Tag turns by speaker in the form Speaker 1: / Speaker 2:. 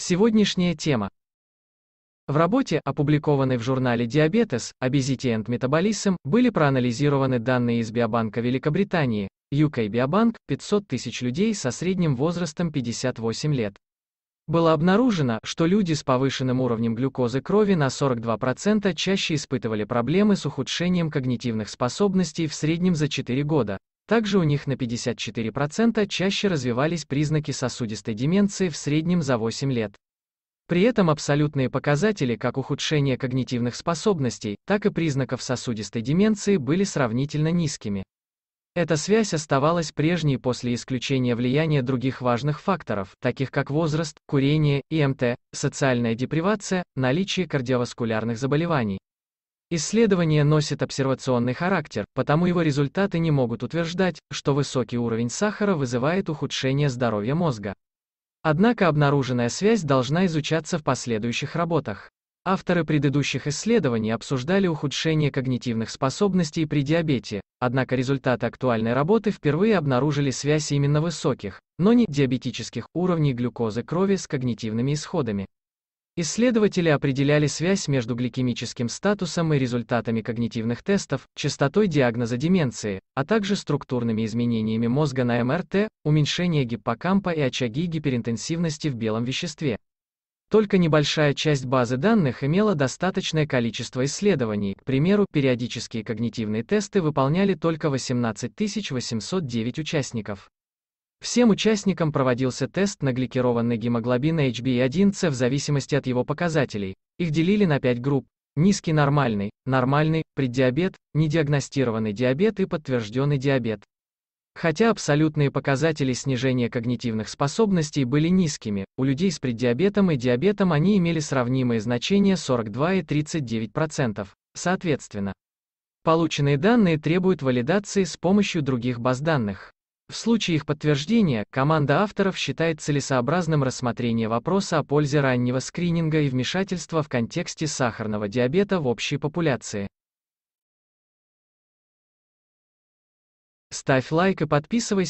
Speaker 1: Сегодняшняя тема. В работе, опубликованной в журнале Diabetes, Obesity and Metabolism, были проанализированы данные из Биобанка Великобритании, UK Biobank, 500 тысяч людей со средним возрастом 58 лет. Было обнаружено, что люди с повышенным уровнем глюкозы крови на 42% чаще испытывали проблемы с ухудшением когнитивных способностей в среднем за 4 года, также у них на 54% чаще развивались признаки сосудистой деменции в среднем за 8 лет. При этом абсолютные показатели как ухудшения когнитивных способностей, так и признаков сосудистой деменции были сравнительно низкими. Эта связь оставалась прежней после исключения влияния других важных факторов, таких как возраст, курение, ИМТ, социальная депривация, наличие кардиоваскулярных заболеваний. Исследование носит обсервационный характер, потому его результаты не могут утверждать, что высокий уровень сахара вызывает ухудшение здоровья мозга. Однако обнаруженная связь должна изучаться в последующих работах. Авторы предыдущих исследований обсуждали ухудшение когнитивных способностей при диабете, однако результаты актуальной работы впервые обнаружили связь именно высоких, но не диабетических уровней глюкозы крови с когнитивными исходами. Исследователи определяли связь между гликемическим статусом и результатами когнитивных тестов, частотой диагноза деменции, а также структурными изменениями мозга на МРТ, уменьшение гиппокампа и очаги гиперинтенсивности в белом веществе. Только небольшая часть базы данных имела достаточное количество исследований, к примеру, периодические когнитивные тесты выполняли только 18 809 участников. Всем участникам проводился тест на гликированный гемоглобин HbA1c в зависимости от его показателей. Их делили на 5 групп. Низкий нормальный, нормальный, преддиабет, недиагностированный диабет и подтвержденный диабет. Хотя абсолютные показатели снижения когнитивных способностей были низкими, у людей с преддиабетом и диабетом они имели сравнимые значения 42 и 39%, соответственно. Полученные данные требуют валидации с помощью других баз данных. В случае их подтверждения, команда авторов считает целесообразным рассмотрение вопроса о пользе раннего скрининга и вмешательства в контексте сахарного диабета в общей популяции. Ставь лайк и подписывайся.